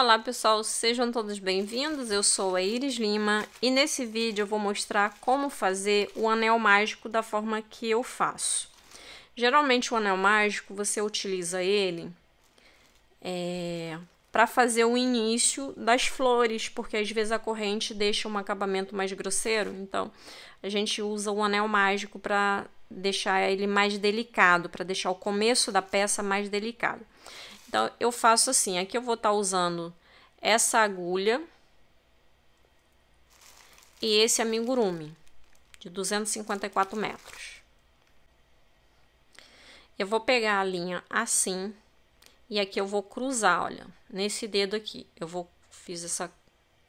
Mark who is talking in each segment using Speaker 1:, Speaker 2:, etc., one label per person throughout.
Speaker 1: Olá pessoal, sejam todos bem-vindos. Eu sou a Iris Lima e nesse vídeo eu vou mostrar como fazer o anel mágico da forma que eu faço. Geralmente o anel mágico você utiliza ele é, para fazer o início das flores, porque às vezes a corrente deixa um acabamento mais grosseiro, então a gente usa o anel mágico para deixar ele mais delicado, para deixar o começo da peça mais delicado. Então, eu faço assim, aqui eu vou estar tá usando essa agulha e esse amigurumi de 254 metros. Eu vou pegar a linha assim e aqui eu vou cruzar, olha, nesse dedo aqui. Eu vou fiz essa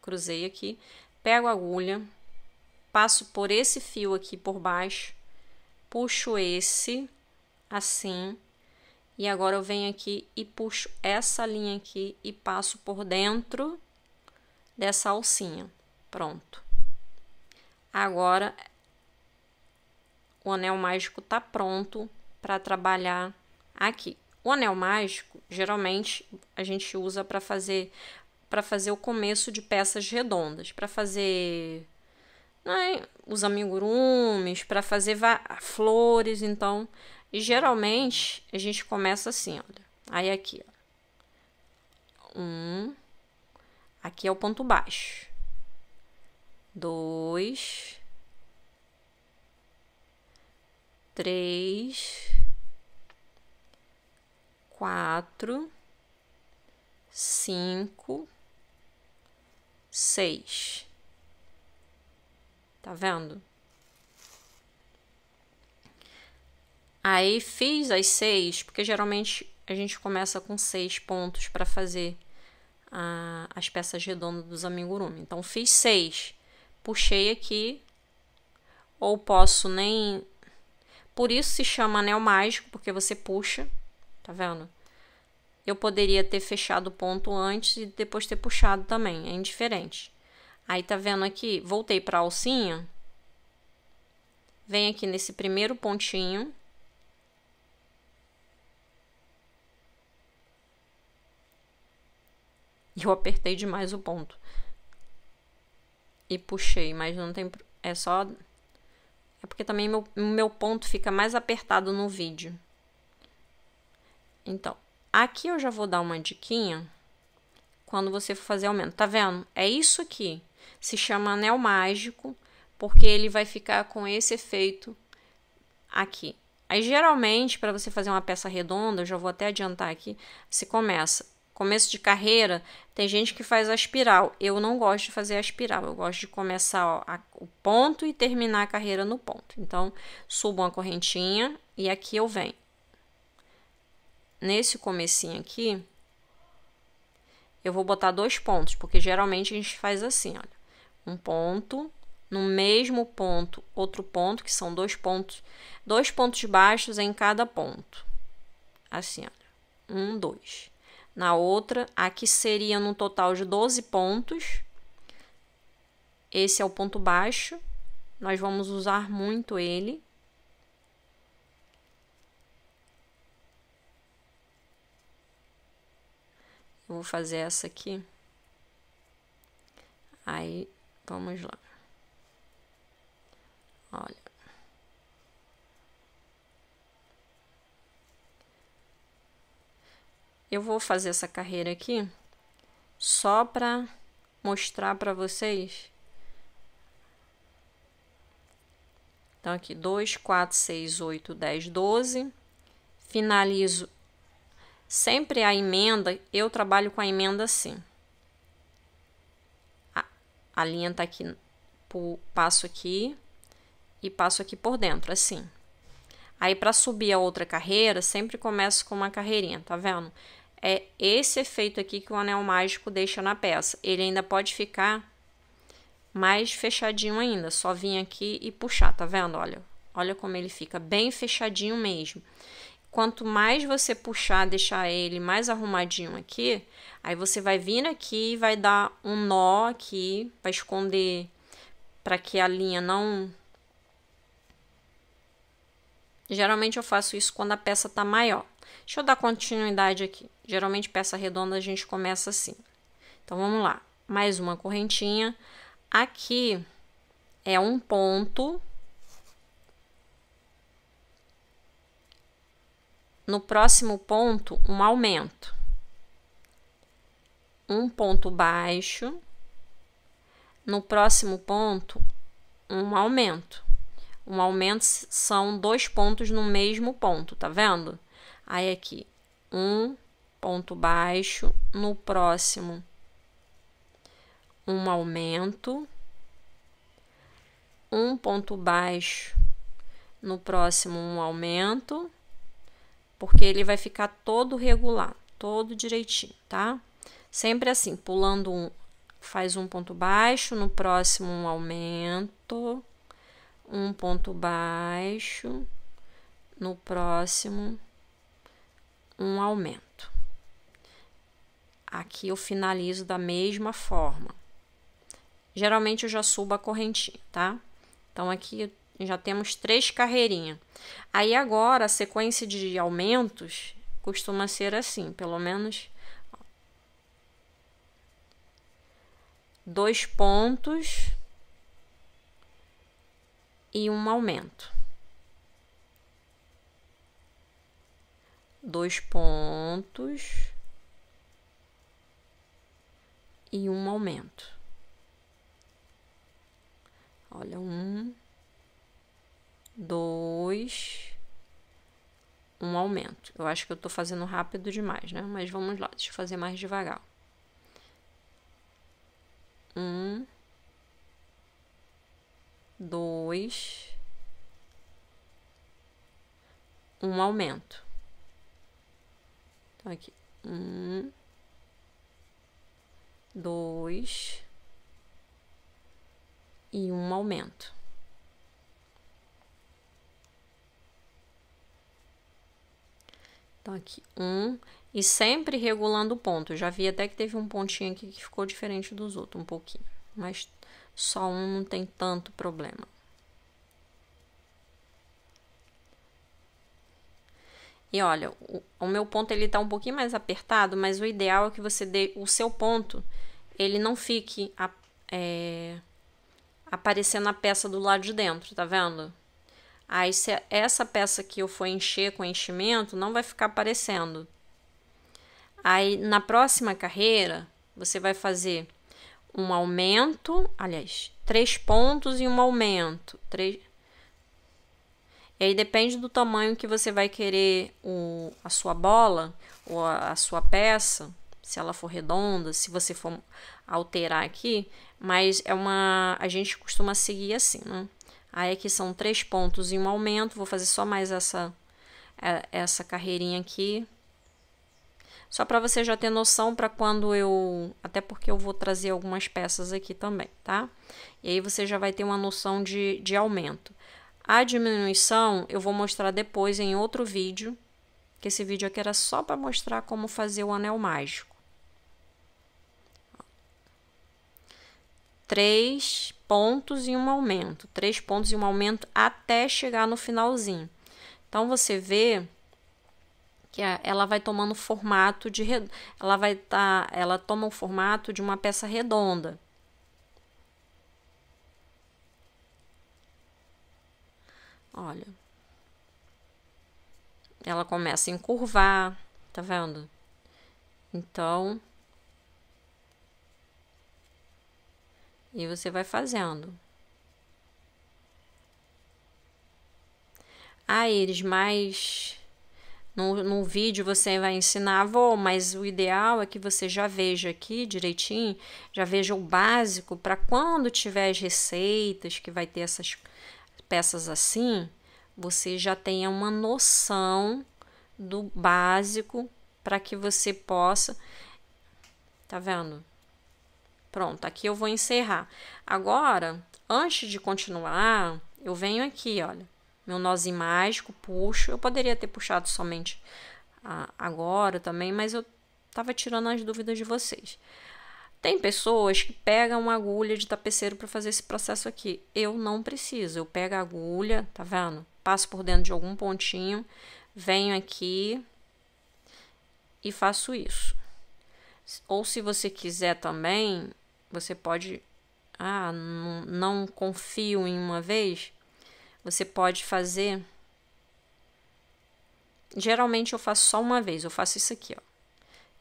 Speaker 1: cruzei aqui, pego a agulha, passo por esse fio aqui por baixo, puxo esse assim e agora eu venho aqui e puxo essa linha aqui e passo por dentro dessa alcinha. Pronto. Agora o anel mágico tá pronto para trabalhar aqui. O anel mágico, geralmente a gente usa para fazer para fazer o começo de peças redondas, para fazer né, os amigurumis, para fazer flores. Então, geralmente a gente começa assim, olha. Aí aqui, ó. Um. Aqui é o ponto baixo. Dois. Três. Quatro. Cinco. Seis. Tá vendo? Aí fiz as seis, porque geralmente a gente começa com seis pontos para fazer a, as peças redondas dos amigurumi. Então fiz seis, puxei aqui, ou posso nem. Por isso se chama anel mágico, porque você puxa, tá vendo? Eu poderia ter fechado o ponto antes e depois ter puxado também, é indiferente. Aí, tá vendo aqui? Voltei pra alcinha. Vem aqui nesse primeiro pontinho. e Eu apertei demais o ponto. E puxei, mas não tem... É só... É porque também meu, meu ponto fica mais apertado no vídeo. Então, aqui eu já vou dar uma diquinha quando você for fazer aumento. Tá vendo? É isso aqui se chama anel mágico, porque ele vai ficar com esse efeito aqui. Aí geralmente, para você fazer uma peça redonda, eu já vou até adiantar aqui, se começa. Começo de carreira, tem gente que faz a espiral. Eu não gosto de fazer a espiral, eu gosto de começar ó, a, o ponto e terminar a carreira no ponto. Então, subo uma correntinha e aqui eu venho. Nesse comecinho aqui, eu vou botar dois pontos, porque geralmente a gente faz assim, olha. Um ponto, no mesmo ponto, outro ponto, que são dois pontos, dois pontos baixos em cada ponto. Assim, olha. Um, dois. Na outra, aqui seria no total de 12 pontos. Esse é o ponto baixo. Nós vamos usar muito ele. Eu vou fazer essa aqui. Aí, vamos lá. Olha. Eu vou fazer essa carreira aqui só para mostrar para vocês. Então, aqui, 2, 4, 6, 8, 10, 12. Finalizo Sempre a emenda, eu trabalho com a emenda assim. A, a linha tá aqui, passo aqui e passo aqui por dentro, assim. Aí, para subir a outra carreira, sempre começo com uma carreirinha, tá vendo? É esse efeito aqui que o anel mágico deixa na peça. Ele ainda pode ficar mais fechadinho ainda. Só vir aqui e puxar, tá vendo? Olha, olha como ele fica bem fechadinho mesmo. Quanto mais você puxar, deixar ele mais arrumadinho aqui, aí você vai vir aqui e vai dar um nó aqui, vai esconder para que a linha não... Geralmente eu faço isso quando a peça tá maior. Deixa eu dar continuidade aqui. Geralmente peça redonda a gente começa assim. Então vamos lá. Mais uma correntinha. Aqui é um ponto no próximo ponto um aumento. Um ponto baixo, no próximo ponto um aumento. Um aumento são dois pontos no mesmo ponto, tá vendo? Aí aqui, um ponto baixo, no próximo um aumento, um ponto baixo, no próximo um aumento porque ele vai ficar todo regular, todo direitinho, tá? Sempre assim, pulando um, faz um ponto baixo, no próximo um aumento, um ponto baixo, no próximo um aumento. Aqui eu finalizo da mesma forma. Geralmente eu já subo a correntinha, tá? Então aqui então, já temos três carreirinhas. Aí agora a sequência de aumentos costuma ser assim, pelo menos dois pontos e um aumento. Dois pontos e um aumento. Olha, um, dois, um aumento. Eu acho que eu estou fazendo rápido demais, né? Mas vamos lá, deixa eu fazer mais devagar. Um, dois, um aumento. Então, aqui, um, dois e um aumento. Então, aqui, um. E sempre regulando o ponto. Eu já vi até que teve um pontinho aqui que ficou diferente dos outros, um pouquinho. Mas só um não tem tanto problema. E olha, o, o, meu ponto ele tá um pouquinho mais apertado, mas o ideal é que você dê o seu ponto, ele não fique a, é, aparecendo a peça do lado de dentro, tá vendo? Aí se essa peça que eu for encher com enchimento não vai ficar aparecendo. Aí na próxima carreira você vai fazer um aumento, aliás, três pontos e um aumento, três. E aí depende do tamanho que você vai querer o, a sua bola ou a, a sua peça, se ela for redonda, se você for alterar aqui, mas é uma a gente costuma seguir assim, né? Aí aqui são três pontos e um aumento. Vou fazer só mais essa, é, essa carreirinha aqui. Só para você já ter noção para quando eu... Até porque eu vou trazer algumas peças aqui também, tá? E aí você já vai ter uma noção de, de aumento. A diminuição eu vou mostrar depois em outro vídeo. Que esse vídeo aqui era só para mostrar como fazer o anel mágico. 3 pontos e um aumento, três pontos e um aumento até chegar no finalzinho. Então você vê que ela vai tomando formato de ela vai tá, ela toma o formato de uma peça redonda. Olha. Ela começa a encurvar, tá vendo? Então, E você vai fazendo. Ah, eles mas no, no vídeo você vai ensinar, vou, mas o ideal é que você já veja aqui direitinho, já veja o básico para quando tiver as receitas, que vai ter essas peças assim, você já tenha uma noção do básico para que você possa. Tá vendo? Pronto, aqui eu vou encerrar. Agora, antes de continuar, eu venho aqui, olha, meu nozinho mágico, puxo. Eu poderia ter puxado somente ah, agora também, mas eu tava tirando as dúvidas de vocês. Tem pessoas que pegam uma agulha de tapeceiro para fazer esse processo aqui. Eu não preciso. Eu pego a agulha, tá vendo? Passo por dentro de algum pontinho, venho aqui e faço isso. Ou se você quiser também, você pode. Ah, não, confio em uma vez. Você pode fazer. Geralmente eu faço só uma vez. Eu faço isso aqui, ó.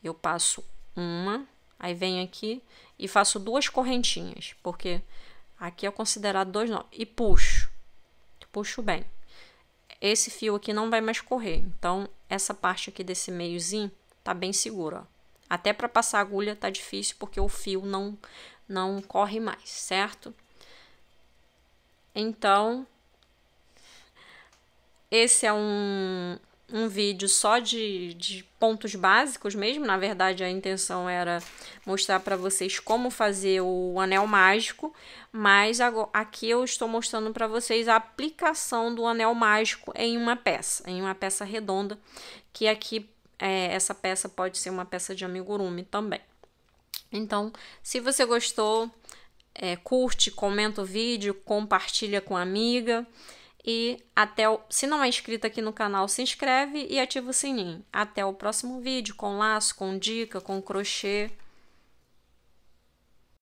Speaker 1: Eu passo uma, aí venho aqui e faço duas correntinhas, porque aqui é considerado dois nós. E puxo. Puxo bem. Esse fio aqui não vai mais correr. Então, essa parte aqui desse meiozinho tá bem segura, ó. Até para passar agulha tá difícil porque o fio não não corre mais, certo? Então, esse é um, um vídeo só de, de pontos básicos mesmo. Na verdade, a intenção era mostrar para vocês como fazer o anel mágico, mas aqui eu estou mostrando para vocês a aplicação do anel mágico em uma peça, em uma peça redonda, que aqui é, essa peça pode ser uma peça de amigurumi também. Então, se você gostou, é, curte, comenta o vídeo, compartilha com a amiga. E até o, se não é inscrito aqui no canal, se inscreve e ativa o sininho. Até o próximo vídeo com laço, com dica, com crochê.